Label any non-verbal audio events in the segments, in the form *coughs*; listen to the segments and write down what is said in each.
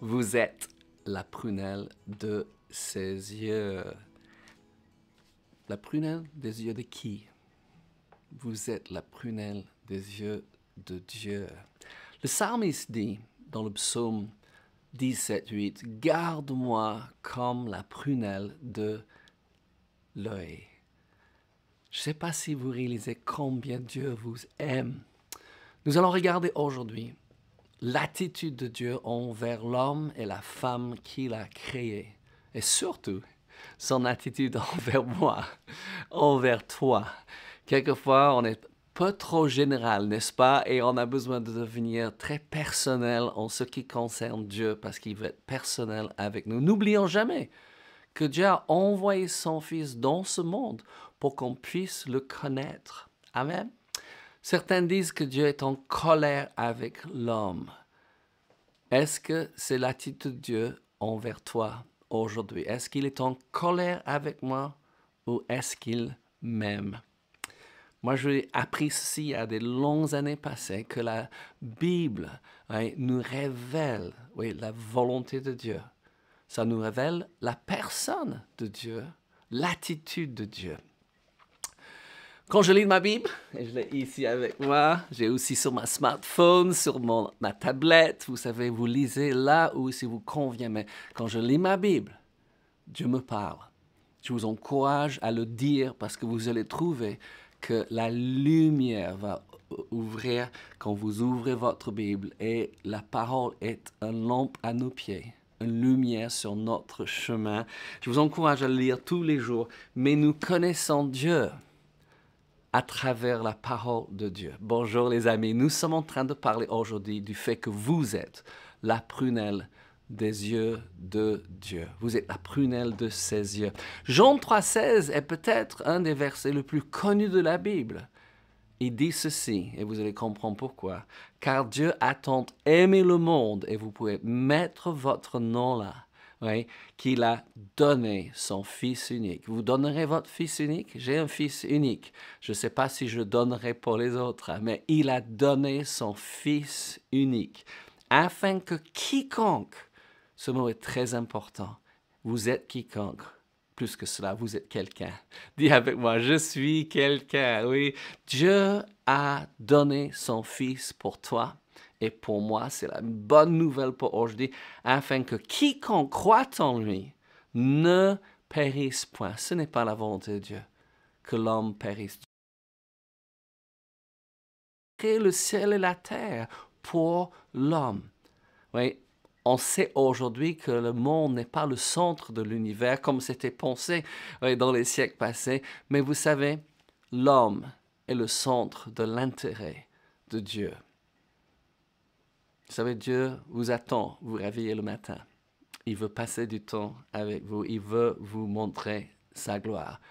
Vous êtes la prunelle de ses yeux. La prunelle des yeux de qui Vous êtes la prunelle des yeux de Dieu. Le psalmiste dit dans le psaume 17.8, Garde-moi comme la prunelle de l'œil. Je ne sais pas si vous réalisez combien Dieu vous aime. Nous allons regarder aujourd'hui l'attitude de Dieu envers l'homme et la femme qu'il a créé Et surtout, son attitude *laughs* envers moi, envers toi. Quelquefois, on est peu trop général, n'est-ce pas? Et on a besoin de devenir très personnel en ce qui concerne Dieu parce qu'il veut être personnel avec nous. N'oublions jamais que Dieu a envoyé son Fils dans ce monde pour qu'on puisse le connaître. Amen. Certains disent que Dieu est en colère avec l'homme. Est-ce que c'est l'attitude de Dieu envers toi aujourd'hui Est-ce qu'il est en colère avec moi ou est-ce qu'il m'aime moi, j'ai appris ceci à des longues années passées, que la Bible hein, nous révèle la volonté de Dieu. Ça nous révèle la personne de Dieu, l'attitude de Dieu. Quand je lis ma Bible, et je l'ai ici avec moi, j'ai aussi sur ma smartphone, sur ma tablette, vous savez, vous lisez là où si vous convient, mais quand je lis ma Bible, Dieu me parle. Je vous encourage à le dire parce que vous allez trouver que la lumière va ouvrir quand vous ouvrez votre Bible et la parole est une lampe à nos pieds une lumière sur notre chemin. Je vous encourage à le lire tous les jours, mais nous connaissons Dieu à travers la parole de Dieu. Bonjour les amis, nous sommes en train de parler aujourd'hui du fait que vous êtes la prunelle des yeux de Dieu. Vous êtes la prunelle de ses yeux. Jean 3,16 est peut-être un des versets les plus connus de la Bible. Il dit ceci, et vous allez comprendre pourquoi. Car Dieu a tant aimé le monde, et vous pouvez mettre votre nom là oui, qu'il a donné son Fils unique. Vous donnerez votre Fils unique J'ai un Fils unique. Je ne sais pas si je donnerai pour les autres, hein, mais il a donné son Fils unique, afin que quiconque, ce mot est très important, vous êtes quiconque, plus que cela, vous êtes quelqu'un. *laughs* Dis avec moi, je suis quelqu'un, oui. Dieu a donné son Fils pour toi et pour moi, c'est la bonne nouvelle pour aujourd'hui, afin que quiconque croit en lui ne périsse point. Ce n'est pas la volonté de Dieu que l'homme périsse. Créer le ciel et la terre pour l'homme. Oui, on sait aujourd'hui que le monde n'est pas le centre de l'univers comme c'était pensé dans les siècles passés, mais vous savez, l'homme est le centre de l'intérêt de Dieu. Vous savez, Dieu vous attend, vous réveillez le matin. Il veut passer du temps avec vous. Il veut vous montrer sa gloire.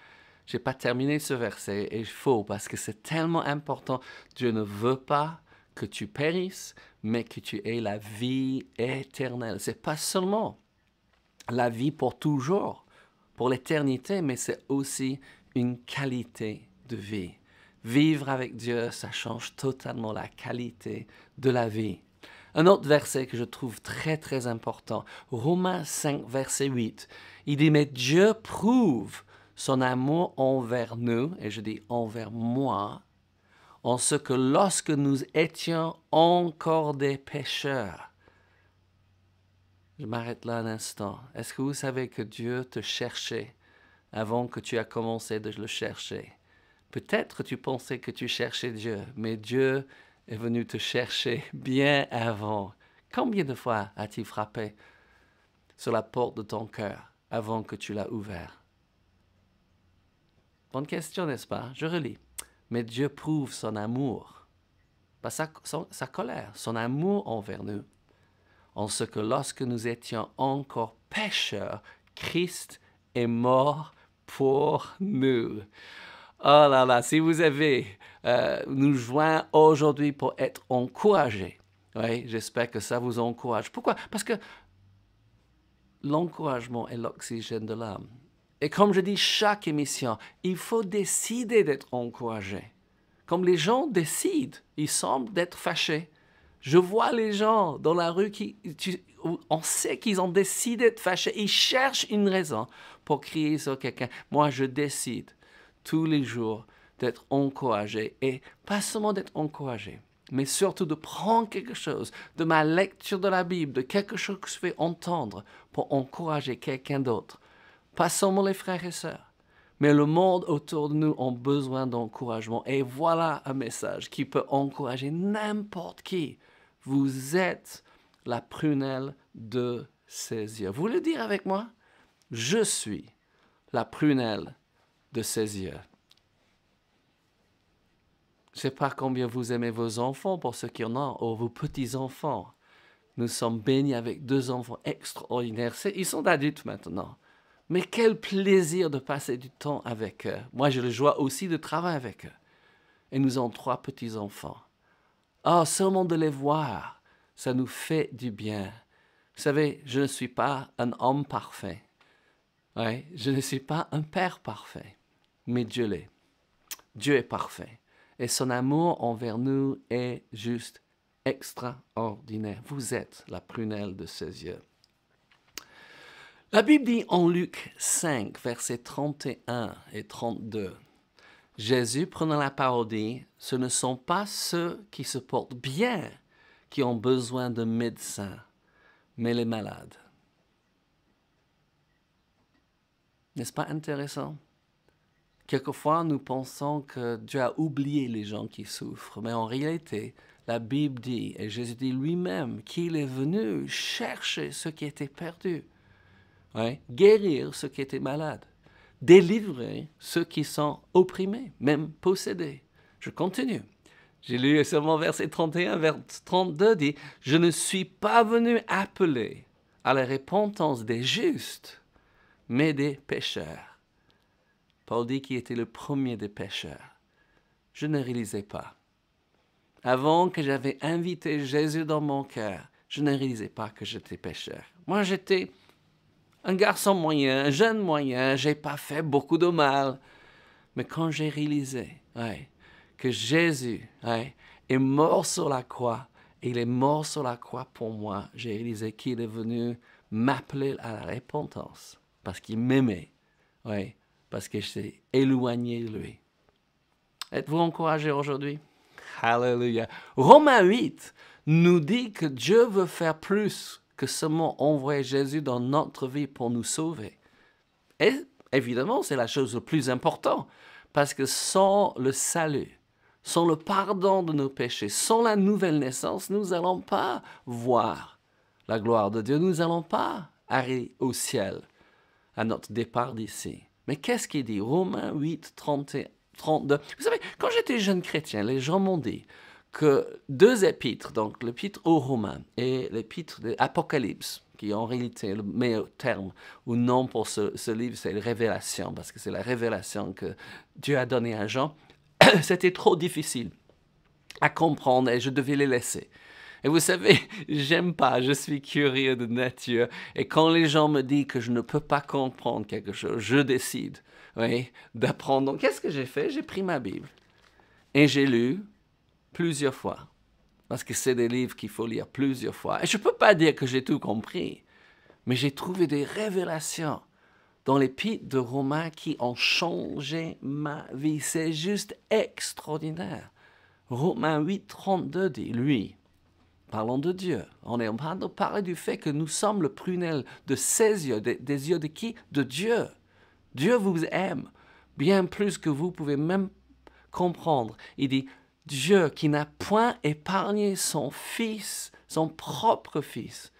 Je n'ai pas terminé ce verset et il faut parce que c'est tellement important. Dieu ne veut pas que tu périsses, mais que tu aies la vie éternelle. n'est pas seulement la vie pour toujours, pour l'éternité, mais c'est aussi une qualité de vie. Vivre avec Dieu, ça change totalement la qualité de la vie. Un autre verset que je trouve très très important, Romains 5, verset 8. Il dit, mais Dieu prouve son amour envers nous, et je dis envers moi, en ce que lorsque nous étions encore des pécheurs, je m'arrête là un instant. Est-ce que vous savez que Dieu te cherchait avant que tu aies commencé de le chercher Peut-être tu pensais que tu cherchais Dieu, mais Dieu est venu te chercher bien avant. Combien de fois a-t-il frappé sur la porte de ton cœur avant que tu l'as ouvert Bonne question, n'est-ce pas Je relis. Mais Dieu prouve son amour, pas sa, sa colère, son amour envers nous, en ce que lorsque nous étions encore pécheurs, Christ est mort pour nous. Oh là là, si vous avez euh, nous joint aujourd'hui pour être encouragés. Oui, j'espère que ça vous encourage. Pourquoi Parce que l'encouragement est l'oxygène de l'âme. Et comme je dis chaque émission, il faut décider d'être encouragé. Comme les gens décident, ils semblent d'être fâchés. Je vois les gens dans la rue qui, on sait qu'ils ont décidé d'être fâchés. Ils cherchent une raison pour crier sur quelqu'un. Moi, je décide tous les jours d'être encouragé et pas seulement d'être encouragé, mais surtout de prendre quelque chose de ma lecture de la Bible, de quelque chose que je vais entendre pour encourager quelqu'un d'autre. Pas seulement les frères et sœurs, mais le monde autour de nous a besoin d'encouragement. Et voilà un message qui peut encourager n'importe qui. Vous êtes la prunelle de ses yeux. Vous le dire avec moi Je suis la prunelle de ses yeux. Je ne sais pas combien vous aimez vos enfants pour ceux qui en ont, ou oh, vos petits-enfants. Nous sommes bénis avec deux enfants extraordinaires. Ils sont adultes maintenant. Mais quel plaisir de passer du temps avec eux. Moi, j'ai le joie aussi de travailler avec eux. Et nous avons trois petits-enfants. Ah, oh, seulement de les voir, ça nous fait du bien. Vous savez, je ne suis pas un homme parfait. Ouais, je ne suis pas un père parfait. Mais Dieu l'est. Dieu est parfait. Et son amour envers nous est juste extraordinaire. Vous êtes la prunelle de ses yeux. La Bible dit en Luc 5, versets 31 et 32, Jésus prenant la parole dit, ce ne sont pas ceux qui se portent bien qui ont besoin de médecins, mais les malades. N'est-ce pas intéressant? Quelquefois, nous pensons que Dieu a oublié les gens qui souffrent, mais en réalité, la Bible dit, et Jésus dit lui-même, qu'il est venu chercher ceux qui étaient perdus, hein, guérir ceux qui étaient malades, délivrer ceux qui sont opprimés, même possédés. Je continue. J'ai lu seulement verset 31, verset 32 dit, Je ne suis pas venu appeler à la repentance des justes, mais des pécheurs. Paul dit qu'il était le premier des pécheurs. Je ne réalisais pas. Avant que j'avais invité Jésus dans mon cœur, je ne réalisais pas que j'étais pécheur. Moi, j'étais un garçon moyen, un jeune moyen, j'ai pas fait beaucoup de mal. Mais quand j'ai réalisé que Jésus est mort sur la croix, et il est mort sur la croix pour moi, j'ai réalisé qu'il est venu m'appeler à la repentance parce qu'il m'aimait. Ouais, parce que je éloigné lui. Êtes-vous encouragé aujourd'hui? Alléluia. Romains 8 nous dit que Dieu veut faire plus que seulement envoyer Jésus dans notre vie pour nous sauver. Et évidemment, c'est la chose la plus importante, parce que sans le salut, sans le pardon de nos péchés, sans la nouvelle naissance, nous n'allons pas voir la gloire de Dieu, nous n'allons pas arriver au ciel à notre départ d'ici. Mais qu'est-ce qu'il dit Romains 8, 32. Vous savez, quand j'étais jeune chrétien, les gens m'ont dit que deux épîtres, donc l'épître aux Romains et l'épître de l'Apocalypse, qui en réalité le meilleur terme ou nom pour ce, livre, c'est la révélation, parce que c'est la révélation que Dieu a donnée à Jean, *coughs* c'était trop difficile à comprendre et je devais les laisser. Et vous savez, *laughs* j'aime pas, je suis curieux de nature. Et quand les gens me disent que je ne peux pas comprendre quelque chose, je décide oui, d'apprendre. Donc qu'est-ce que j'ai fait J'ai pris ma Bible et j'ai lu plusieurs fois. Parce que c'est des livres qu'il faut lire plusieurs fois. Et je ne peux pas dire que j'ai tout compris, mais j'ai trouvé des révélations dans les l'épître de Romains qui ont changé ma vie. C'est juste extraordinaire. Romains 8, 32 dit, lui, Parlons de Dieu. On est en train de parler du fait que nous sommes le prunelle de ses yeux, des, yeux de qui De Dieu. Dieu vous aime bien plus que vous pouvez même comprendre. Il dit, Dieu qui n'a point épargné son Fils, son propre Fils,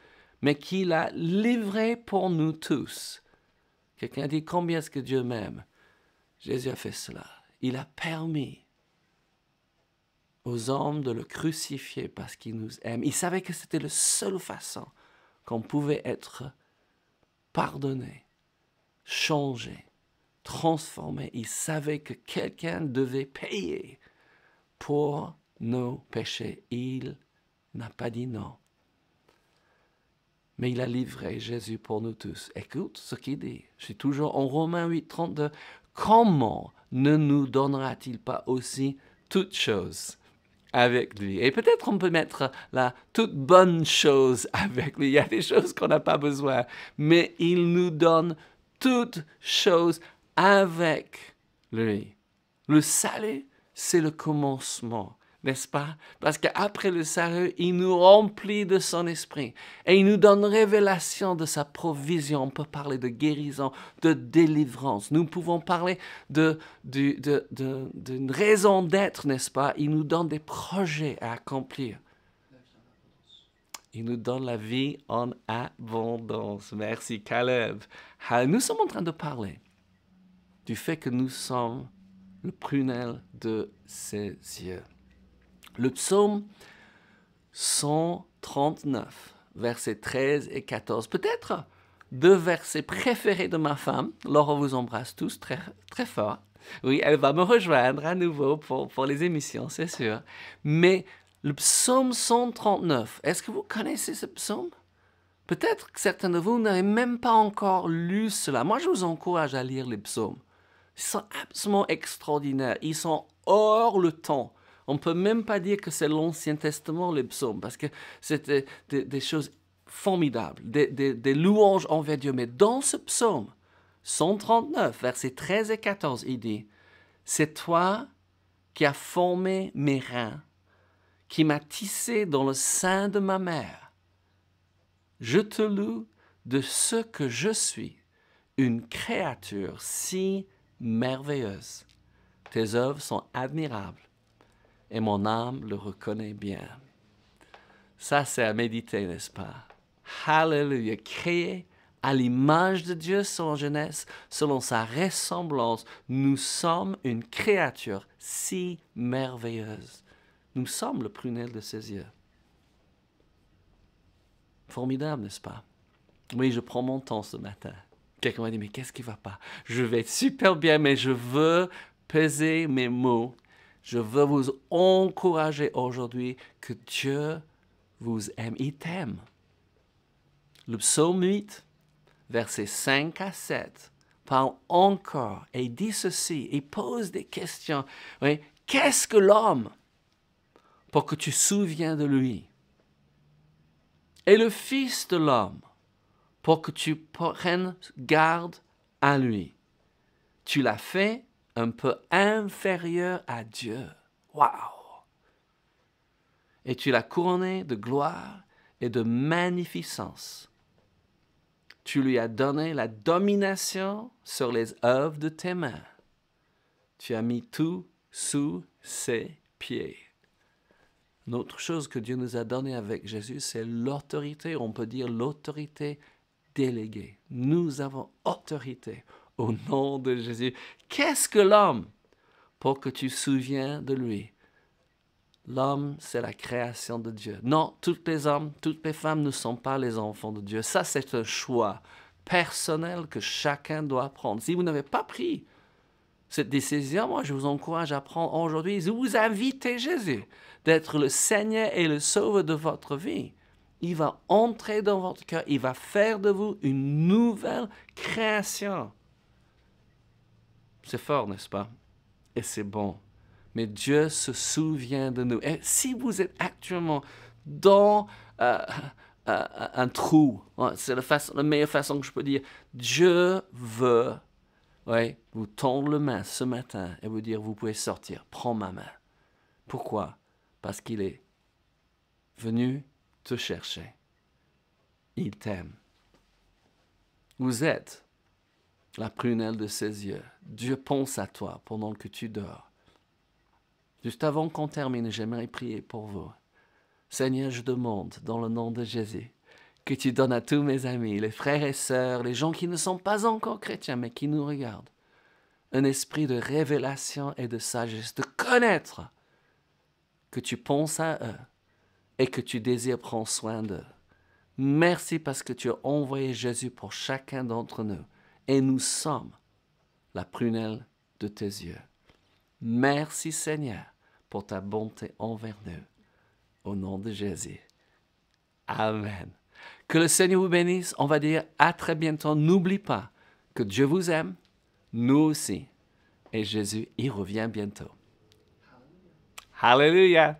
mais qui l'a livré pour nous tous. Quelqu'un dit, combien est-ce que Dieu m'aime Jésus a fait cela. Il a permis aux hommes de le crucifier parce qu'il nous aime. Il savait que c'était la seule façon qu'on pouvait être pardonné, changé, transformé. Il savait que quelqu'un devait payer pour nos péchés. Il n'a pas dit non. Mais il a livré Jésus pour nous tous. Écoute ce qu'il dit. Je suis toujours en Romains 8, 32. Comment ne nous donnera-t-il pas aussi toutes choses avec lui. Et peut-être on peut mettre la toute bonne chose avec lui. Il y a des choses qu'on n'a pas besoin, mais il nous donne toute chose avec lui. Le salut, c'est le commencement n'est-ce pas Parce qu'après le salut, il nous remplit de son esprit et il nous donne révélation de sa provision. On peut parler de guérison, de délivrance. Nous pouvons parler d'une de, raison d'être, n'est-ce pas Il nous donne des projets à accomplir. Il nous donne la vie en abondance. Merci Caleb. Ah, nous sommes en train de parler du fait que nous sommes le prunel de ses yeux. Le psaume 139, versets 13 et 14, peut-être deux versets préférés de ma femme. Laura vous embrasse tous très, fort. Oui, elle va me rejoindre à nouveau pour, pour les émissions, c'est sûr. Mais le psaume 139, est-ce que vous connaissez ce psaume Peut-être que certains de vous n'avez même pas encore lu cela. Moi, je vous encourage à lire les psaumes. Ils sont absolument extraordinaires. Ils sont hors le temps. On ne peut même pas dire que c'est l'Ancien Testament, les psaumes, parce que c'était des, choses formidables, des, louanges envers Dieu. Mais dans ce psaume 139, versets 13 et 14, il dit, C'est toi qui as formé mes reins, qui m'as tissé dans le sein de ma mère. Je te loue de ce que je suis, une créature si merveilleuse. Tes œuvres sont admirables et mon âme le reconnaît bien. Ça, c'est à méditer, n'est-ce pas? Hallelujah, créé à l'image de Dieu selon jeunesse, selon sa ressemblance, nous sommes une créature si merveilleuse. Nous sommes le prunel de ses yeux. Formidable, n'est-ce pas? Oui, je prends mon temps ce matin. Quelqu'un m'a dit, mais qu'est-ce qui va pas? Je vais être super bien, mais je veux peser mes mots je veux vous encourager aujourd'hui que Dieu vous aime. Il t'aime. Le psaume 8, versets 5 à 7, parle encore et dit ceci Il pose des questions. Qu'est-ce que l'homme pour que tu souviens de lui Et le Fils de l'homme pour que tu prennes garde à lui. Tu l'as fait un peu inférieur à Dieu. Waouh Et tu l'as couronné de gloire et de magnificence. Tu lui as donné la domination sur les œuvres de tes mains. Tu as mis tout sous ses pieds. Une autre chose que Dieu nous a donnée avec Jésus, c'est l'autorité, on peut dire l'autorité déléguée. Nous avons autorité au nom de Jésus. Qu'est-ce que l'homme pour que tu souviens de lui? L'homme, c'est la création de Dieu. Non, toutes les hommes, toutes les femmes ne sont pas les enfants de Dieu. Ça, c'est un choix personnel que chacun doit prendre. Si vous n'avez pas pris cette décision, moi, je vous encourage à prendre aujourd'hui. Je vous invitez Jésus, d'être le Seigneur et le Sauveur de votre vie. Il va entrer dans votre cœur, il va faire de vous une nouvelle création. C'est fort, n'est-ce pas? Et c'est bon. Mais Dieu se souvient de nous. Et si vous êtes actuellement dans euh, euh, euh, un trou, hein, c'est la, meilleure façon que je peux dire, Dieu veut vous tendre la main ce matin et vous dire, vous pouvez sortir, prends ma main. Pourquoi Parce qu'il est venu te chercher. Il t'aime. Vous êtes la prunelle de ses yeux. Dieu pense à toi pendant que tu dors. Juste avant qu'on termine, j'aimerais prier pour vous. Seigneur, je demande, dans le nom de Jésus, que tu donnes à tous mes amis, les frères et sœurs, les gens qui ne sont pas encore chrétiens, mais qui nous regardent, un esprit de révélation et de sagesse, de connaître que tu penses à eux et que tu désires prendre soin d'eux. Merci parce que tu as envoyé Jésus pour chacun d'entre nous et nous sommes la prunelle de tes yeux. Merci Seigneur pour ta bonté envers nous. Au nom de Jésus. Amen. Que le Seigneur vous bénisse. On va dire à très bientôt. N'oublie pas que Dieu vous aime, nous aussi. Et Jésus, y revient bientôt. Hallelujah.